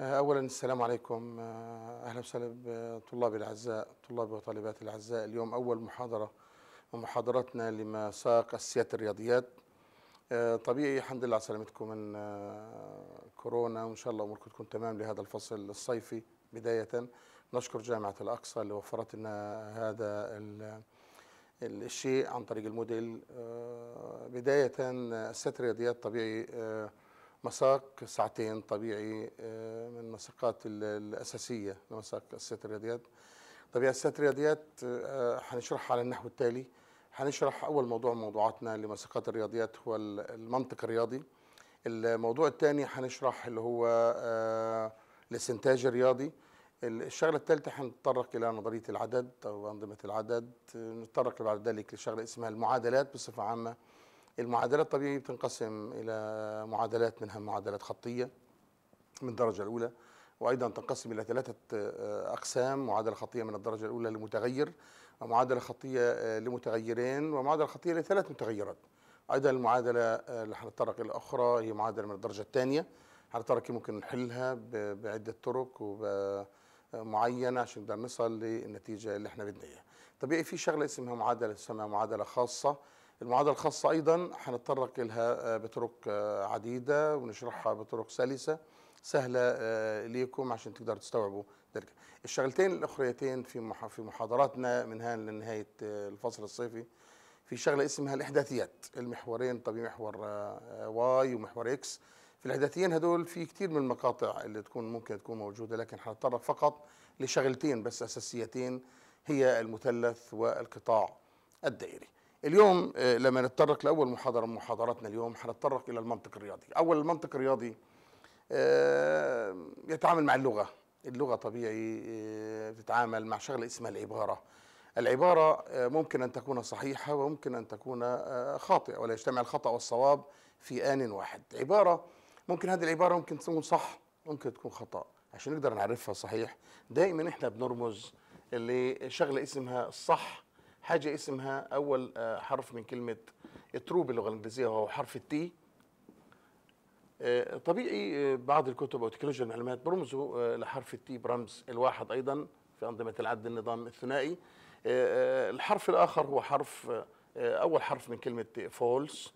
آه، اولا السلام عليكم آه، اهلا وسهلا بطلاب الاعزاء طلاب وطالبات الاعزاء اليوم اول محاضره محاضرتنا لما ساق السياده الرياضيات آه، طبيعي الحمد لله على سلامتكم من كورونا وان شاء الله اموركم تكون تمام لهذا الفصل الصيفي بدايه نشكر جامعه الاقصى اللي وفرت لنا هذا الشيء عن طريق الموديل بدايه السياده الرياضيات طبيعي مساق ساعتين طبيعي آه، من المساقات الأساسية لمساق أساسية الرياضيات طبيعة أساسيات الرياضيات آه، حنشرحها على النحو التالي حنشرح أول موضوع موضوعاتنا لمساقات الرياضيات هو المنطق الرياضي الموضوع الثاني حنشرح اللي هو آه، الاستنتاج الرياضي الشغلة الثالثة حنتطرق إلى نظرية العدد أو أنظمة العدد نتطرق بعد ذلك لشغلة اسمها المعادلات بصفة عامة المعادلات الطبيعية بتنقسم إلى معادلات منها معادلات خطية من الدرجة الأولى وأيضا تنقسم إلى ثلاثة آه، أقسام معادلة خطية من الدرجة الأولى لمتغير ومعادلة خطية آه، لمتغيرين ومعادلة خطية لثلاث متغيرات أيضا المعادلة آه، اللي حنتطرق إلى أخرى هي معادلة من الدرجة الثانية حنتطرق ممكن نحلها بعدة طرق معينة عشان نقدر نصل للنتيجة اللي احنا بدنا إياها طبيعي إيه في شغلة اسمها معادلة تسمى معادلة خاصة المعادله الخاصه ايضا هنتطرق لها آه، بطرق آه، عديده ونشرحها بطرق سلسه سهله آه، ليكم عشان تقدروا تستوعبوا ذلك. الشغلتين الاخريتين في في محاضراتنا من هان لنهايه الفصل الصيفي في شغله اسمها الاحداثيات المحورين طبيعي محور واي ومحور اكس في الاحداثيين هدول في كتير من المقاطع اللي تكون ممكن تكون موجوده لكن هنتطرق فقط لشغلتين بس اساسيتين هي المثلث والقطاع الدائري اليوم آه، لما نتطرق لاول محاضره من محاضراتنا اليوم حنتطرق الى المنطق الرياضي اول المنطق الرياضي آه، يتعامل مع اللغه اللغه طبيعي آه، تتعامل مع شغله اسمها العباره العباره ممكن ان تكون صحيحه وممكن ان تكون خاطئه ولا يجتمع الخطا والصواب في ان واحد عباره ممكن هذه العباره ممكن تكون صح ممكن تكون خطا عشان نقدر نعرفها صحيح دائما احنا بنرمز لشغله اسمها الصح حاجه اسمها اول آه، حرف من كلمه ترو باللغه الانجليزيه وهو حرف التي آه، طبيعي آه، بعض الكتب او تكنولوجيا المعلومات برمزوا لحرف التي برمز الواحد ايضا في انظمه العد النظام الثنائي الحرف الاخر هو حرف اول حرف من كلمه فولس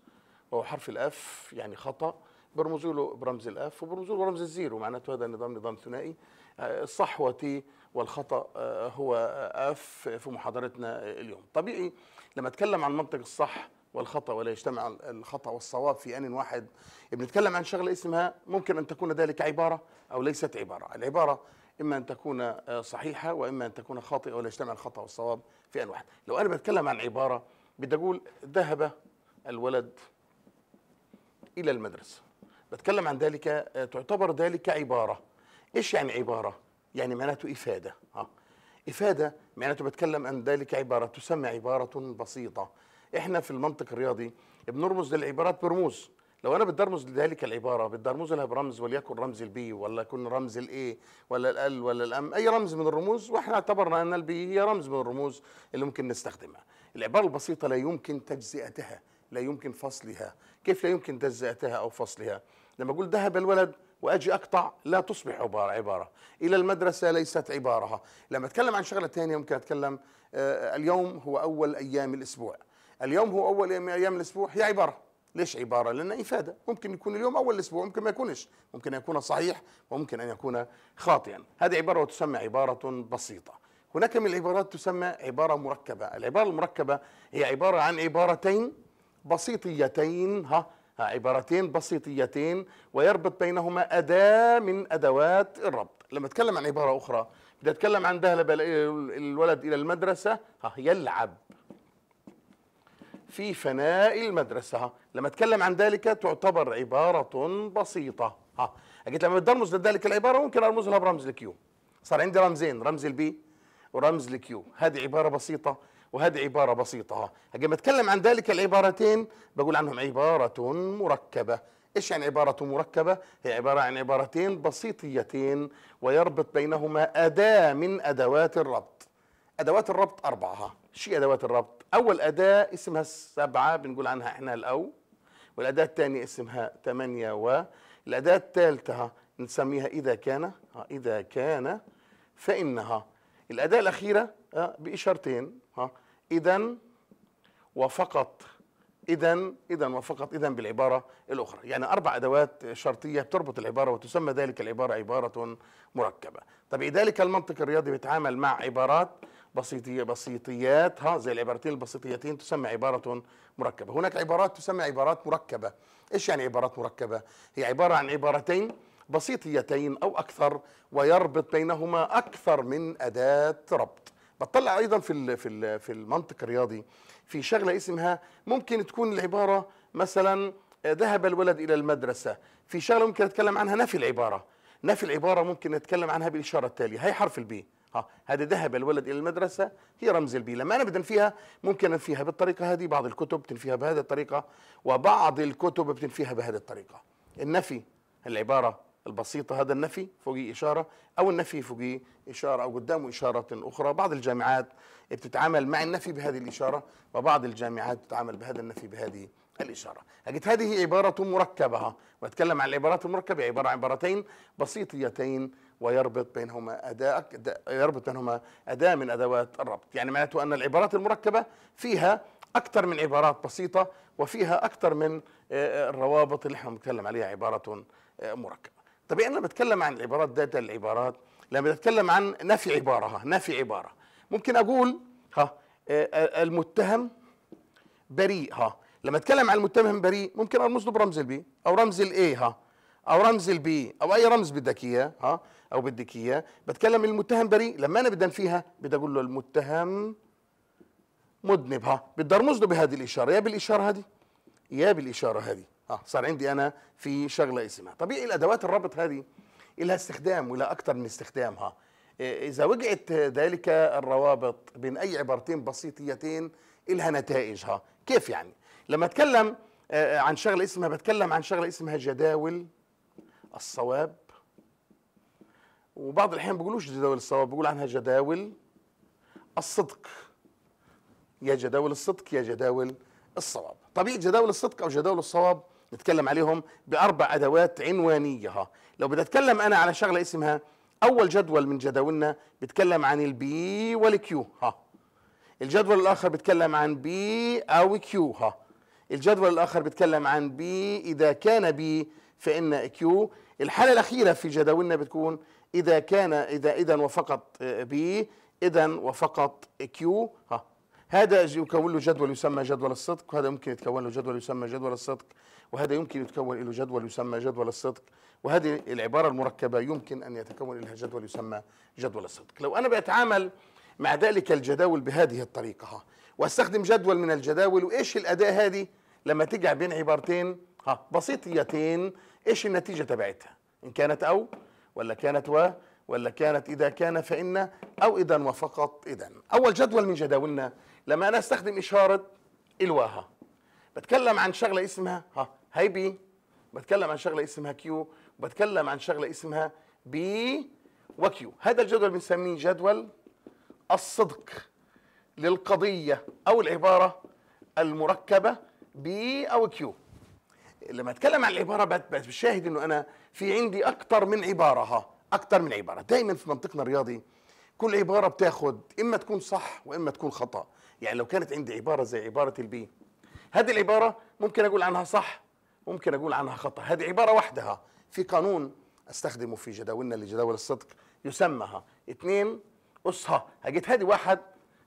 وهو حرف الاف يعني خطا برمزوا له برمز الاف وبرمزوا له برمز الزيرو معناته هذا النظام نظام ثنائي الصحوة والخطأ آه، هو أف آه، آه، في محاضرتنا اليوم طبيعي لما أتكلم عن منطق الصح والخطأ ولا يجتمع الخطأ والصواب في آن واحد بنتكلم عن شغلة اسمها ممكن أن تكون ذلك عبارة أو ليست عبارة العبارة إما أن تكون صحيحة وإما أن تكون خاطئة ولا يجتمع الخطأ والصواب في آن واحد لو أنا بتكلم عن عبارة بدي أقول ذهب الولد إلى المدرسة بتكلم عن ذلك تعتبر ذلك عبارة ايش يعني عباره يعني معناته افاده ها افاده معناته بتكلم عن ذلك عباره تسمى عباره بسيطه احنا في المنطق الرياضي بنرمز للعبارات برموز لو انا بدي ارمز لذلك العباره بدي ارمز لها برمز وليكن رمز البي ولا يكون رمز الاي ولا الال ولا الام اي رمز من الرموز واحنا اعتبرنا ان البي هي رمز من الرموز اللي ممكن نستخدمها العباره البسيطه لا يمكن تجزئتها لا يمكن فصلها كيف لا يمكن تجزئتها او فصلها لما اقول ذهب الولد واجي اقطع لا تصبح عباره عباره الى المدرسه ليست عبارها لما اتكلم عن شغله ثانيه ممكن اتكلم آه، اليوم هو اول ايام الاسبوع اليوم هو اول ايام الاسبوع هي عباره ليش عباره لانها افاده ممكن يكون اليوم اول الاسبوع ممكن ما يكونش ممكن ان يكون صحيح وممكن ان يكون خاطئا هذه عباره وتسمى عباره بسيطه هناك من العبارات تسمى عباره مركبه العباره المركبه هي عباره عن عبارتين بسيطيتين ها عبارتين بسيطيتين ويربط بينهما أداة من أدوات الربط لما أتكلم عن عبارة أخرى بدي أتكلم عن ذهب الولد إلى المدرسة ها يلعب في فناء المدرسة ها لما أتكلم عن ذلك تعتبر عبارة بسيطة ها أجيت لما بدي أرمز لذلك العبارة ممكن أرمز لها برمز الكيو صار عندي رمزين رمز البي ورمز الكيو هذه عبارة بسيطة وهذه عبارة بسيطة عندما أتكلم عن ذلك العبارتين بقول عنهم عبارة مركبة إيش يعني عبارة مركبة؟ هي عبارة عن عبارتين بسيطيتين ويربط بينهما أداة من أدوات الربط أدوات الربط أربعة شيء أدوات الربط أول أداة اسمها السبعة بنقول عنها إحنا الأو والأداة الثانية اسمها ثمانية و الأداة الثالثة نسميها إذا كان إذا كان فإنها الأداة الأخيرة آه، بإشارتين إذا وفقط إذا إذا وفقط إذا بالعبارة الأخرى يعني أربع أدوات شرطية بتربط العبارة وتسمى ذلك العبارة عبارة مركبة طب إيه ذلك المنطق الرياضي بيتعامل مع عبارات بسيطية بسيطيات ها زي العبارتين البسيطيتين تسمى عبارة مركبة هناك عبارات تسمى عبارات مركبة إيش يعني عبارات مركبة؟ هي عبارة عن عبارتين بسيطيتين أو أكثر ويربط بينهما أكثر من أداة ربط بتطلع ايضا في في في المنطق الرياضي في شغله اسمها ممكن تكون العباره مثلا ذهب الولد الى المدرسه في شغله ممكن اتكلم عنها نفي العباره نفي العباره ممكن نتكلم عنها بالاشاره التاليه هي حرف البي ها هذا ذهب الولد الى المدرسه هي رمز البي لما انا بدي انفيها ممكن انفيها بالطريقه هذه بعض الكتب بتنفيها بهذه الطريقه وبعض الكتب بتنفيها بهذه الطريقه النفي العباره البسيطة هذا النفي فوقي إشارة أو النفي فوقي إشارة أو قدامه إشارة أخرى بعض الجامعات بتتعامل مع النفي بهذه الإشارة وبعض الجامعات بتتعامل بهذا النفي بهذه الإشارة قلت هذه عبارة مركبة وأتكلم عن العبارات المركبة عبارة عن عبارتين بسيطيتين ويربط بينهما أداء يربط بينهما أداة من أدوات الربط يعني معناته أن العبارات المركبة فيها أكثر من عبارات بسيطة وفيها أكثر من الروابط آه، آه، اللي احنا بنتكلم عليها عبارة آه، مركبة طب يعني انا بتكلم عن العبارات داتا العبارات لما بتكلم عن نفي عباره ها نفي عباره ممكن اقول ها آه، آه، المتهم بريء ها لما اتكلم عن المتهم بريء ممكن ارمز له برمز البي او رمز الاي ها او رمز البي او اي رمز بدك اياه ها او بدك اياه بتكلم المتهم بريء لما انا بدي انفيها بدي اقول له المتهم مذنب ها بدي ارمز له بهذه الاشاره يا بالاشاره هذه يا بالاشاره هذه اه صار عندي انا في شغله اسمها طبيعي الادوات الربط هذه لها استخدام ولا اكثر من استخدامها إيه، اذا وقعت ذلك الروابط بين اي عبارتين بسيطيتين لها نتائجها كيف يعني لما اتكلم آه، عن شغله اسمها بتكلم عن شغله اسمها جداول الصواب وبعض الاحيان بيقولوش جداول الصواب بيقول عنها جداول الصدق يا جداول الصدق يا جداول الصواب طبيعي جداول الصدق او جداول الصواب نتكلم عليهم بأربع أدوات عنوانية لو بدي اتكلم أنا على شغلة اسمها أول جدول من جداولنا بيتكلم عن البي والكيو ها الجدول الآخر بيتكلم عن بي أو كيو ها الجدول الآخر بيتكلم عن بي إذا كان بي فإن كيو الحالة الأخيرة في جداولنا بتكون إذا كان إذا إذا وفقط بي آه، إذا وفقط كيو ها هذا يكون له جدول يسمى جدول الصدق وهذا ممكن يتكون له جدول يسمى جدول الصدق وهذا يمكن يتكون له جدول يسمى جدول الصدق وهذه العبارة المركبة يمكن أن يتكون لها جدول يسمى جدول الصدق لو أنا بتعامل مع ذلك الجداول بهذه الطريقة ها واستخدم جدول من الجداول وإيش الأداة هذه لما تجع بين عبارتين ها بسيطيتين إيش النتيجة تبعتها إن كانت أو ولا كانت و ولا كانت إذا كان فإن أو إذا وفقط إذا أول جدول من جداولنا لما أنا أستخدم إشارة الواها بتكلم عن شغلة اسمها ها هاي بي بتكلم عن شغله اسمها كيو بتكلم عن شغله اسمها بي وكيو هذا الجدول بنسميه جدول الصدق للقضيه او العباره المركبه بي او كيو لما اتكلم عن العباره بشاهد انه انا في عندي اكثر من عباره ها اكثر من عباره دائما في منطقنا الرياضي كل عباره بتاخد اما تكون صح واما تكون خطا يعني لو كانت عندي عباره زي عباره البي هذه العباره ممكن اقول عنها صح ممكن أقول عنها خطأ هذه عبارة وحدها في قانون أستخدمه في جداولنا لجداول الصدق يسمى اثنين أسها هجيت هذه واحد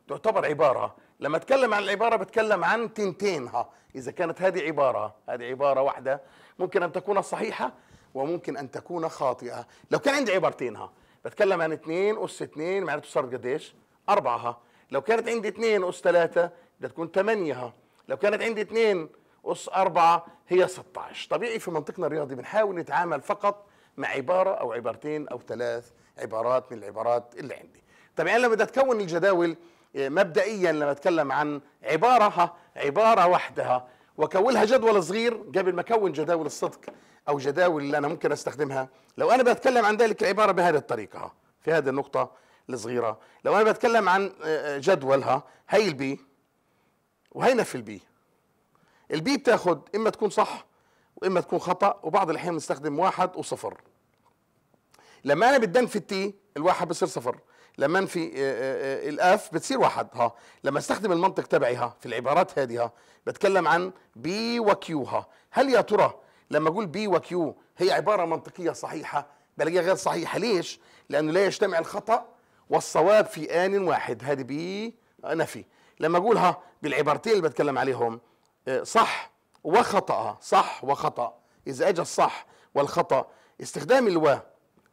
تعتبر عبارة لما أتكلم عن العبارة بتكلم عن تنتينها إذا كانت هذه عبارة هذه عبارة واحدة ممكن أن تكون صحيحة وممكن أن تكون خاطئة لو كان عندي عبارتينها بتكلم عن اثنين أس اثنين معناته صارت قديش اربعه لو كانت عندي اثنين أس ثلاثة بدها تكون ثمانيه لو كانت عندي اثنين أس أربعة هي 16 طبيعي في منطقنا الرياضي بنحاول نتعامل فقط مع عبارة أو عبارتين أو ثلاث عبارات من العبارات اللي عندي طبعا أنا لما بدي تكون الجداول آه، مبدئيا لما أتكلم عن عبارة عبارة وحدها وكونها جدول صغير قبل ما أكون جداول الصدق أو جداول اللي أنا ممكن أستخدمها لو أنا بتكلم عن ذلك العبارة بهذه الطريقة في هذه النقطة الصغيرة لو أنا بتكلم عن آه، آه، جدولها هي البي وهينا في البي البي بتاخد اما تكون صح واما تكون خطا وبعض الاحيان بنستخدم واحد وصفر لما انا بدن في التي الواحد بصير صفر لما انفي آه، آه، آه، الاف بتصير واحد ها لما استخدم المنطق تبعي ها في العبارات هذه ها بتكلم عن بي وكيو ها هل يا ترى لما اقول بي وكيو هي عباره منطقيه صحيحه بلاقيها غير صحيحه ليش لانه لا يجتمع الخطا والصواب في ان واحد هذه بي نفي لما اقولها بالعبارتين اللي بتكلم عليهم صح وخطأ صح وخطأ إذا أجى الصح والخطأ استخدام الوا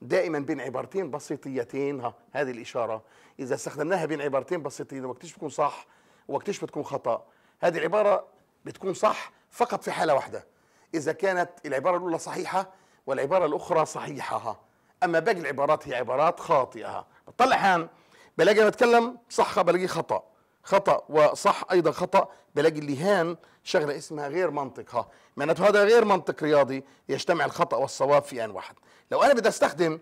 دائما بين عبارتين بسيطيتين ها هذه الإشارة إذا استخدمناها بين عبارتين بسيطيتين وقتش بتكون صح وقتش بتكون خطأ هذه العبارة بتكون صح فقط في حالة واحدة إذا كانت العبارة الأولى صحيحة والعبارة الأخرى صحيحة أما باقي العبارات هي عبارات خاطئة بطلع هان بلاقي بتكلم صح بلاقيه خطأ خطا وصح ايضا خطا بلاقي اللي هان شغله اسمها غير منطق ها معناته هذا غير منطق رياضي يجتمع الخطا والصواب في ان واحد لو انا بدي استخدم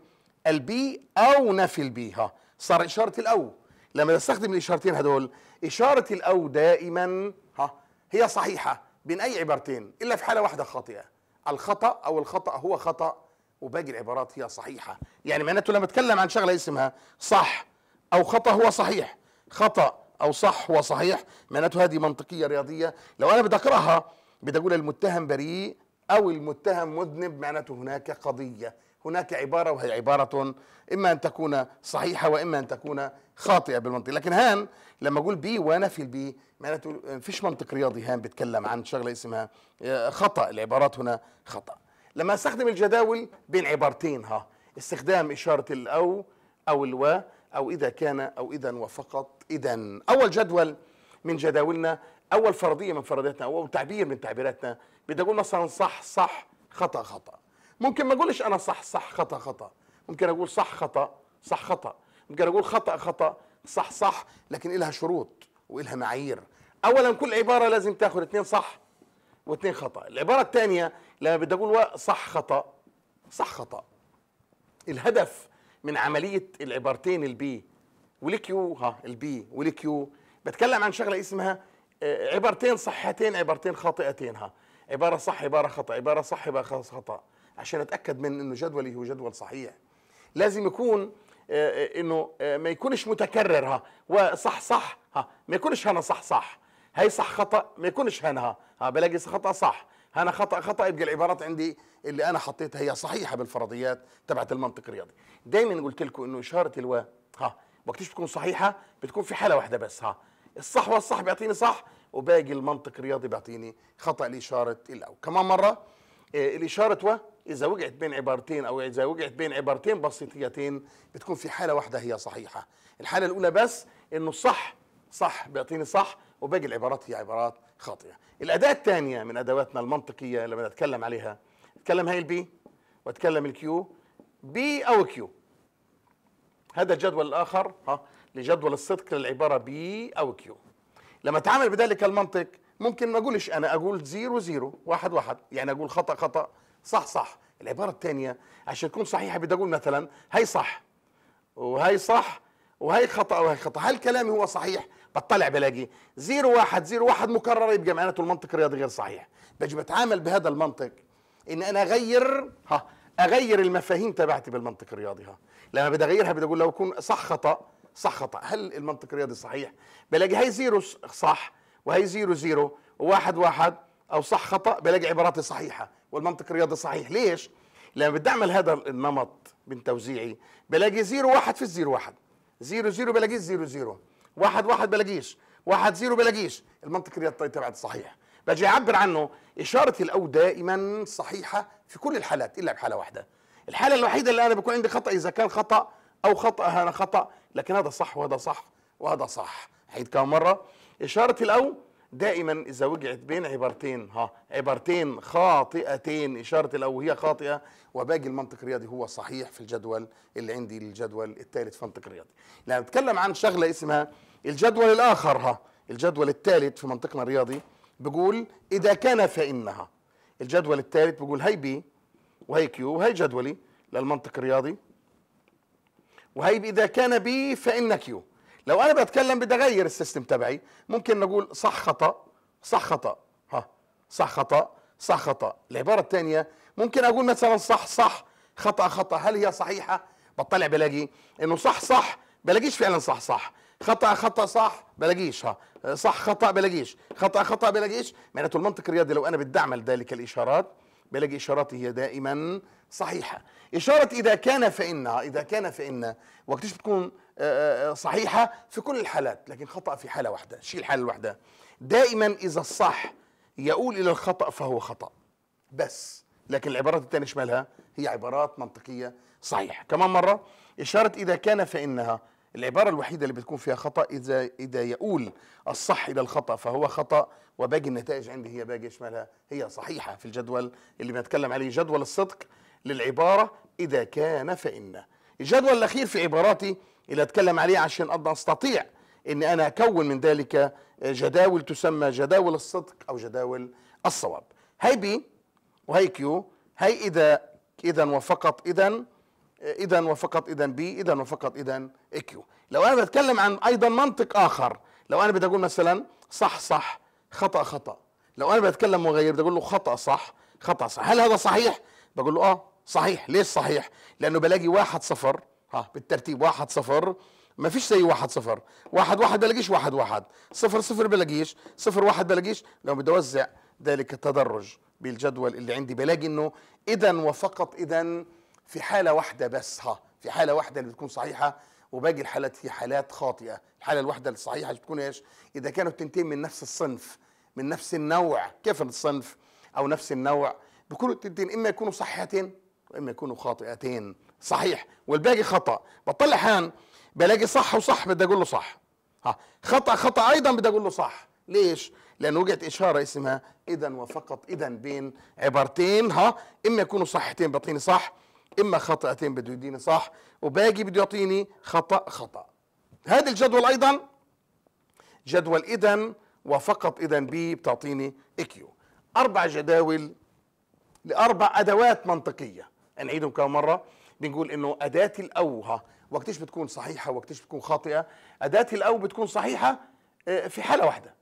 البي او نفي البي ها صار اشاره الاو لما استخدم الاشارتين هدول اشاره الاو دائما ها هي صحيحه بين اي عبارتين الا في حاله واحده خاطئه الخطا او الخطا هو خطا وباقي العبارات هي صحيحه يعني معناته لما اتكلم عن شغله اسمها صح او خطا هو صحيح خطا او صح وصحيح معناته هذه منطقيه رياضيه لو انا بدي اقراها بدي اقول المتهم بريء او المتهم مذنب معناته هناك قضيه هناك عبارة وهي عبارة إما أن تكون صحيحة وإما أن تكون خاطئة بالمنطق لكن هان لما أقول بي وأنا في البي معناته فيش منطق رياضي هان بيتكلم عن شغلة اسمها آه، خطأ العبارات هنا خطأ لما أستخدم الجداول بين عبارتين ها استخدام إشارة الأو أو الوا أو إذا كان أو إذا وفقط إذا أول جدول من جداولنا أول فرضية من فرضياتنا أو تعبير من تعبيراتنا بدي أقول مثلا صح صح خطأ خطأ ممكن ما أقولش أنا صح صح خطأ خطأ ممكن أقول صح خطأ صح خطأ ممكن أقول خطأ خطأ صح صح لكن إلها شروط وإلها معايير أولا كل عبارة لازم تأخذ اثنين صح واثنين خطأ العبارة الثانية لما بدي أقول صح خطأ صح خطأ الهدف من عمليه العبارتين البي والكيو ها البي والكيو بتكلم عن شغله اسمها آه، عبارتين صحتين عبارتين خاطئتين ها عباره صح عباره خطا عباره صح عباره خطا عشان اتاكد من انه جدولي هو جدول صحيح لازم يكون آه، آه، انه ما يكونش متكرر ها وصح صح ها ما يكونش هنا صح صح هي صح خطا ما يكونش هنا ها بلاقي خطا صح انا خطا خطا يبقى العبارات عندي اللي انا حطيتها هي صحيحه بالفرضيات تبعت المنطق الرياضي دايما قلت لكم انه اشاره الوا ها وقتش بتكون صحيحه بتكون في حاله واحده بس ها الصح والصح بيعطيني صح وباقي المنطق الرياضي بيعطيني خطا الاشاره الاو كمان مره إيه الاشاره و اذا وقعت بين عبارتين او اذا وقعت بين عبارتين بسيطيتين بتكون في حاله واحده هي صحيحه الحاله الاولى بس انه الصح صح بيعطيني صح وباقي العبارات هي عبارات خاطئه الاداه الثانيه من ادواتنا المنطقيه لما نتكلم عليها اتكلم هاي البي واتكلم الكيو بي او كيو هذا الجدول الاخر ها لجدول الصدق للعباره بي او كيو لما اتعامل بذلك المنطق ممكن ما اقولش انا اقول زيرو زيرو واحد واحد يعني اقول خطا خطا صح صح العباره الثانيه عشان تكون صحيحه بدي اقول مثلا هي صح وهي صح وهي خطا وهي خطا هل كلامي هو صحيح بطلع بلاقي 1 مكرره يبقى معناته المنطق الرياضي غير صحيح بجي بتعامل بهذا المنطق ان انا اغير ها اغير المفاهيم تبعتي بالمنطق الرياضي ها لما بدي اغيرها بدي اقول لو يكون صح خطا صح خطا هل المنطق الرياضي صحيح بلاقي هي زيرو صح وهي زيرو زيرو وواحد واحد او صح خطا بلاقي عباراتي صحيحه والمنطق الرياضي صحيح ليش لما بدي اعمل هذا النمط من توزيعي بلاقي زيرو واحد في الزيرو واحد زيرو زيرو بلاقي زيرو زيرو واحد واحد بلاقيش واحد زيرو بلاقيش المنطق الرياضي تبعت صحيح بجي اعبر عنه اشاره الاو دائما صحيحه في كل الحالات الا بحاله واحده الحاله الوحيده اللي انا بكون عندي خطا اذا كان خطا او خطا هذا خطا لكن هذا صح وهذا صح وهذا صح حيد كم مره اشاره الاو دائما اذا وجعت بين عبارتين ها عبارتين خاطئتين اشاره هي خاطئه وباقي المنطق الرياضي هو صحيح في الجدول اللي عندي الجدول الثالث في منطق رياضي لما نتكلم عن شغله اسمها الجدول الاخر ها الجدول الثالث في منطقنا الرياضي بيقول اذا كان فانها الجدول الثالث بيقول هي بي وهي كيو وهي جدولي للمنطق الرياضي وهي اذا كان بي فان كيو لو انا بتكلم بدي اغير السيستم تبعي ممكن نقول صح خطا صح خطا ها صح خطا صح خطا العباره الثانيه ممكن اقول مثلا صح صح خطا خطا هل هي صحيحه بطلع بلاقي انه صح صح بلاقيش فعلا صح صح خطا خطا صح بلاقيش ها صح خطا بلاقيش خطا خطا بلاقيش معناته المنطق الرياضي لو انا بدي اعمل ذلك الاشارات بلاقي اشاراتي هي دائما صحيحه اشاره اذا كان فان اذا كان فان وقتش بتكون آه، آه، آه، صحيحه في كل الحالات لكن خطا في حاله واحده شيل الحالة الواحدة دائما اذا الصح يؤول الى الخطا فهو خطا بس لكن العبارات الثانيه شمالها هي عبارات منطقيه صحيحه كمان مره اشاره اذا كان فانها العبارة الوحيدة اللي بتكون فيها خطأ إذا إذا يؤول الصح إلى الخطأ فهو خطأ وباقي النتائج عندي هي باقي شمالها هي صحيحة في الجدول اللي بنتكلم عليه جدول الصدق للعبارة إذا كان فإن الجدول الأخير في عباراتي اللي اتكلم عليه عشان استطيع ان انا اكون من ذلك جداول تسمى جداول الصدق او جداول الصواب هاي بي وهي كيو هاي اذا اذا وفقط اذا اذا وفقط اذا بي اذا وفقط اذا كيو لو انا بتكلم عن ايضا منطق اخر لو انا بدي اقول مثلا صح صح خطا خطا لو انا بتكلم مغير بدي اقول له خطا صح خطا صح هل هذا صحيح بقول له اه صحيح ليش صحيح لانه بلاقي واحد صفر ها بالترتيب واحد صفر ما فيش زي واحد صفر واحد واحد بلاقيش واحد واحد صفر صفر بلاقيش صفر واحد بلاقيش لو بدي اوزع ذلك التدرج بالجدول اللي عندي بلاقي انه اذا وفقط اذا في حاله واحده بس ها في حاله واحده اللي بتكون صحيحه وباقي الحالات هي حالات خاطئه الحاله الواحده الصحيحه بتكون ايش اذا كانوا التنتين من نفس الصنف من نفس النوع كيف الصنف او نفس النوع بيكونوا التنتين اما يكونوا صحيحتين واما يكونوا خاطئتين صحيح والباقي خطا بطلع حان بلاقي صح وصح بدي اقول له صح ها خطا خطا ايضا بدي اقول له صح ليش لان وجدت اشاره اسمها اذا وفقط اذا بين عبارتين ها اما يكونوا صحتين بيعطيني صح اما خطاتين بده يديني صح وباقي بده يعطيني خطا خطا هذا الجدول ايضا جدول اذا وفقط اذا بي بتعطيني اكيو اربع جداول لاربع ادوات منطقيه نعيدهم كم مره بنقول انه اداه الاو ها وقتش بتكون صحيحه وقتش بتكون خاطئه اداه الاو بتكون صحيحه آه، في حاله واحده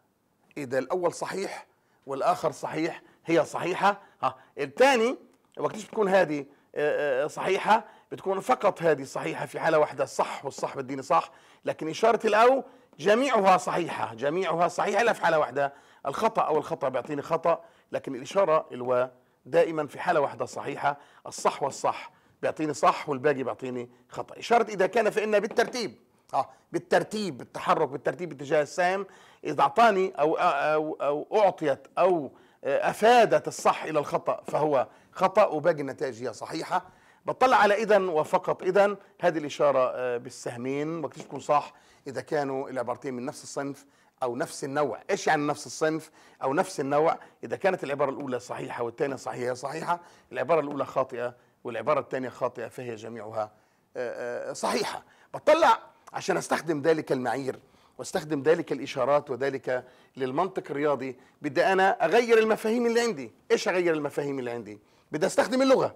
اذا الاول صحيح والاخر صحيح هي صحيحه ها الثاني وقتش بتكون هذه آه، آه، صحيحه بتكون فقط هذه صحيحه في حاله واحده صح والصح بالدين صح لكن اشاره الاو جميعها صحيحه جميعها صحيحه الا في حاله واحده الخطا او الخطا بيعطيني خطا لكن الاشاره الوا دائما في حاله واحده صحيحه الصح والصح بيعطيني صح والباقي بيعطيني خطا الشرط اذا كان فان بالترتيب اه بالترتيب بالتحرك بالترتيب باتجاه السهم اذا اعطاني او او او اعطيت او آه، افادت الصح الى الخطا فهو خطا وباقي النتائج هي صحيحه بطلع على اذا وفقط اذا هذه الاشاره آه، بالسهمين وقت تكون صح اذا كانوا العبارتين من نفس الصنف او نفس النوع ايش يعني نفس الصنف او نفس النوع اذا كانت العباره الاولى صحيحه والثانيه صحيحه صحيحه العباره الاولى خاطئه والعبارة الثانية خاطئة فهي جميعها آه، آه، صحيحة بطلع عشان استخدم ذلك المعايير واستخدم ذلك الإشارات وذلك للمنطق الرياضي بدي أنا أغير المفاهيم اللي عندي إيش أغير المفاهيم اللي عندي بدي أستخدم اللغة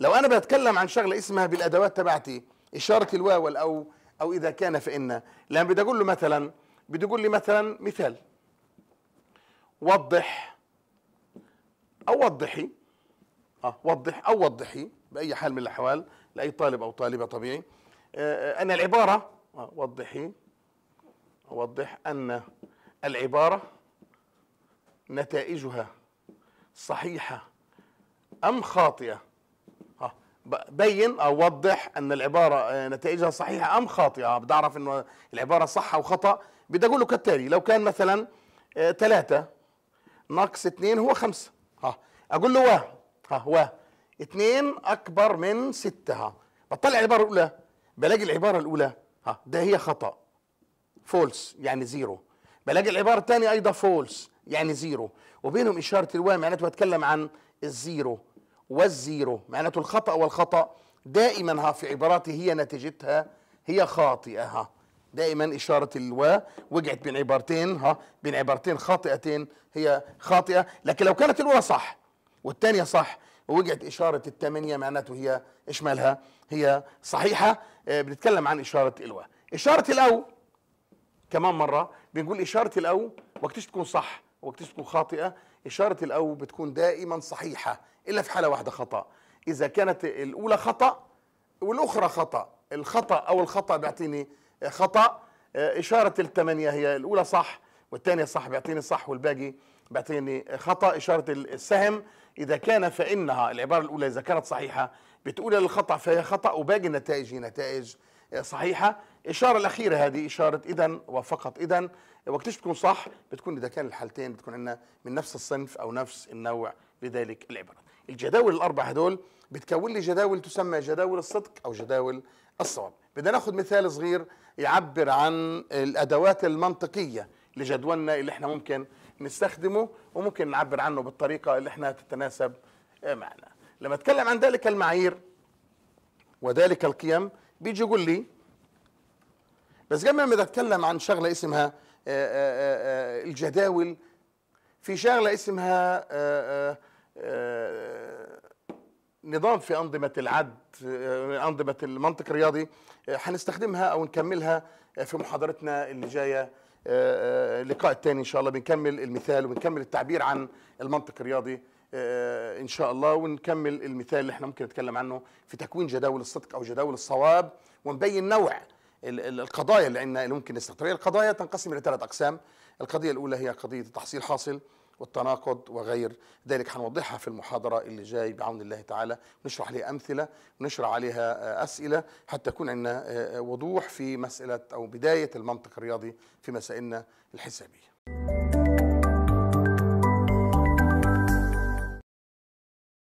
لو أنا بتكلم عن شغلة اسمها بالأدوات تبعتي إشارة الواو أو أو إذا كان فإن لأن بدي أقول له مثلا بدي أقول لي مثلا مثال وضح أو وضحي اه وضح او وضحي باي حال من الاحوال لاي طالب او طالبه طبيعي آه، آه، ان العباره آه، وضحي اوضح ان العباره نتائجها صحيحه ام خاطئه بين او وضح ان العباره نتائجها صحيحه ام خاطئه بدي اعرف انه العباره صح او خطا بدي اقول له كالتالي لو كان مثلا ثلاثة ناقص اثنين هو خمسة ها اقول له واحد قهوة اتنين أكبر من ستة ها بطلع العبارة الأولى بلاقي العبارة الأولى ها ده هي خطأ فولس يعني زيرو بلاقي العبارة الثانية أيضا فولس يعني زيرو وبينهم إشارة الواو معناته بتكلم عن الزيرو والزيرو معناته الخطأ والخطأ دائما ها في عباراتي هي نتيجتها هي خاطئة ها دائما إشارة الوا وقعت بين عبارتين ها بين عبارتين خاطئتين هي خاطئة لكن لو كانت الوا صح والثانيه صح ووجعت اشاره الثمانيه معناته هي اشمالها هي صحيحه آه، بنتكلم عن اشاره الوا اشاره الاو كمان مره بنقول اشاره الاو وقتش تكون صح وقتش تكون خاطئه اشاره الاو بتكون دائما صحيحه الا في حاله واحده خطا اذا كانت الاولى خطا والاخرى خطا الخطا او الخطا بيعطيني آه، خطا آه، اشاره الثمانيه هي الاولى صح والثانيه صح بيعطيني صح والباقي بعطيني خطا اشاره السهم اذا كان فانها العباره الاولى اذا كانت صحيحه بتقول الخطا فهي خطا وباقي النتائج هي نتائج آه، صحيحه الاشاره الاخيره هذه اشاره اذا وفقط اذا وقت بتكون صح بتكون اذا كان الحالتين بتكون عندنا من نفس الصنف او نفس النوع لذلك العبره الجداول الاربع هدول بتكون لي جداول تسمى جداول الصدق او جداول الصواب بدنا ناخذ مثال صغير يعبر عن الادوات المنطقيه لجدولنا اللي احنا ممكن نستخدمه وممكن نعبر عنه بالطريقه اللي احنا تتناسب آه، معنا لما اتكلم عن ذلك المعايير وذلك القيم بيجي يقول لي بس قبل ما اتكلم عن شغله اسمها آه، آه، الجداول في شغله اسمها نظام في انظمه العد انظمه المنطق الرياضي حنستخدمها او نكملها في محاضرتنا اللي جايه اللقاء آه، آه، الثاني ان شاء الله بنكمل المثال وبنكمل التعبير عن المنطق الرياضي آه، ان شاء الله ونكمل المثال اللي احنا ممكن نتكلم عنه في تكوين جداول الصدق او جداول الصواب ونبين نوع القضايا اللي عندنا اللي ممكن نستقطبها القضايا تنقسم الى ثلاث اقسام القضيه الاولى هي قضيه التحصيل حاصل والتناقض وغير ذلك هنوضحها في المحاضرة اللي جاي بعون الله تعالى نشرح عليها أمثلة ونشرح عليها أسئلة حتى يكون عندنا آه، آه، وضوح في مسألة أو بداية المنطق الرياضي في مسائلنا الحسابية